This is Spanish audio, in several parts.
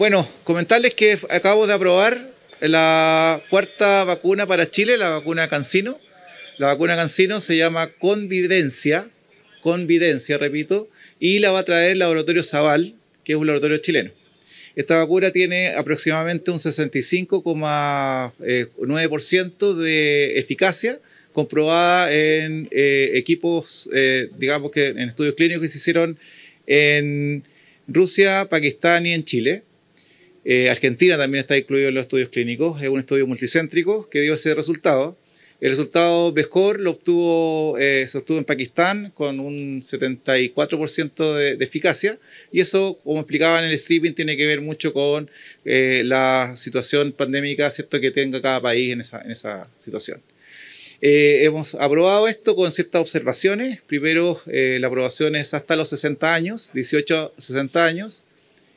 Bueno, comentarles que acabo de aprobar la cuarta vacuna para Chile, la vacuna Cancino. La vacuna Cancino se llama Convidencia, Convidencia, repito, y la va a traer el laboratorio Zaval, que es un laboratorio chileno. Esta vacuna tiene aproximadamente un 65,9% de eficacia comprobada en eh, equipos, eh, digamos que en estudios clínicos que se hicieron en Rusia, Pakistán y en Chile. Eh, Argentina también está incluido en los estudios clínicos, es un estudio multicéntrico que dio ese resultado. El resultado mejor lo obtuvo, eh, se obtuvo en Pakistán con un 74% de, eficacia y eso, como explicaba en el streaming, tiene que ver mucho con eh, la situación pandémica ¿cierto? que tenga cada país en esa, situación. hemos aprobado esto con ciertas observaciones. Primero, la aprobación es hasta los 60 años, 18 a 60 años.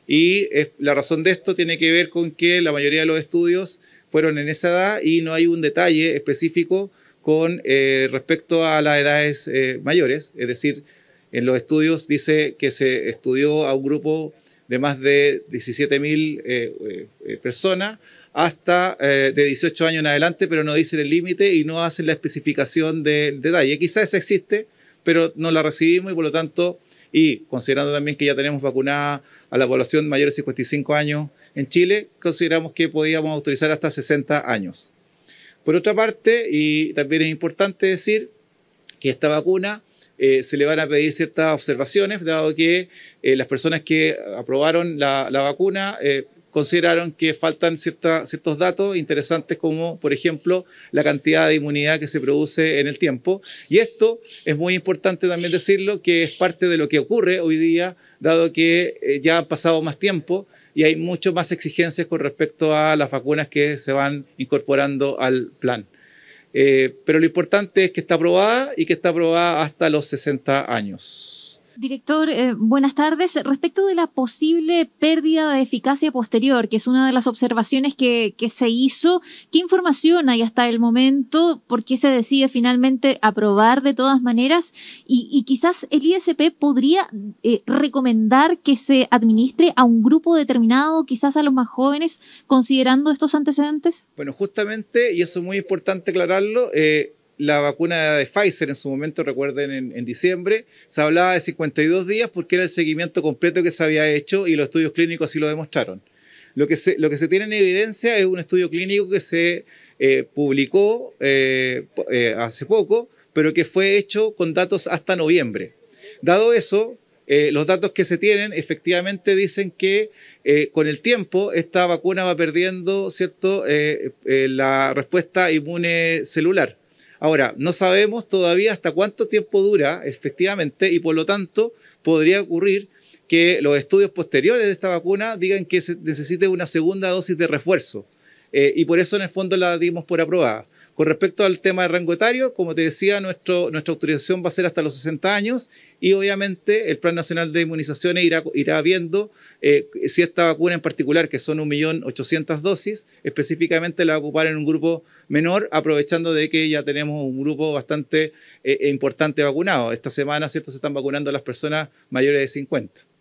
Y la razón de esto tiene que ver con que la mayoría de los estudios fueron en esa edad y no hay un detalle específico con eh, respecto a las edades eh, mayores. Es decir, en los estudios dice que se estudió a un grupo de más de 17.000 eh, personas hasta de 18 años en adelante, pero no dicen el límite y no hacen la especificación del detalle. Quizás existe, pero no la recibimos y por lo tanto y considerando también que ya tenemos vacunada a la población mayor de 55 años en Chile, consideramos que podíamos autorizar hasta 60 años. Por otra parte, y también es importante decir que esta vacuna eh, se le van a pedir ciertas observaciones, dado que eh, las personas que aprobaron la, vacuna eh, consideraron que faltan ciertos datos interesantes como, por ejemplo, la cantidad de inmunidad que se produce en el tiempo. Y esto es muy importante también decirlo, que es parte de lo que ocurre hoy día, dado que eh, ya ha pasado más tiempo y hay muchas más exigencias con respecto a las vacunas que se van incorporando al plan. Eh, pero lo importante es que está aprobada y que está aprobada hasta los 60 años. Director, eh, buenas tardes. Respecto de la posible pérdida de eficacia posterior, que es una de las observaciones que, se hizo, ¿qué información hay hasta el momento? ¿Por qué se decide finalmente aprobar de todas maneras? Y, quizás el ISP podría eh, recomendar que se administre a un grupo determinado, quizás a los más jóvenes, considerando estos antecedentes. Bueno, justamente, y eso es muy importante aclararlo, eh, la vacuna de Pfizer en su momento, recuerden, en, diciembre, se hablaba de 52 días porque era el seguimiento completo que se había hecho y los estudios clínicos así lo demostraron. Lo que se, tiene en evidencia es un estudio clínico que se eh, publicó eh, eh, hace poco, pero que fue hecho con datos hasta noviembre. Dado eso, los datos que se tienen efectivamente dicen que con el tiempo esta vacuna va perdiendo ¿cierto? la respuesta inmune celular Ahora, no sabemos todavía hasta cuánto tiempo dura, efectivamente, y por lo tanto podría ocurrir que los estudios posteriores de esta vacuna digan que se necesite una segunda dosis de refuerzo. Eh, y por eso en el fondo la dimos por aprobada. Con respecto al tema de rango etario, como te decía, nuestra autorización va a ser hasta los 60 años y obviamente el Plan Nacional de Inmunizaciones irá, irá viendo eh, si esta vacuna en particular, que son 1.800.000 dosis, específicamente la va a ocupar en un grupo menor, aprovechando de que ya tenemos un grupo bastante eh, importante vacunado. Esta semana, ¿cierto?, se están vacunando las personas mayores de 50.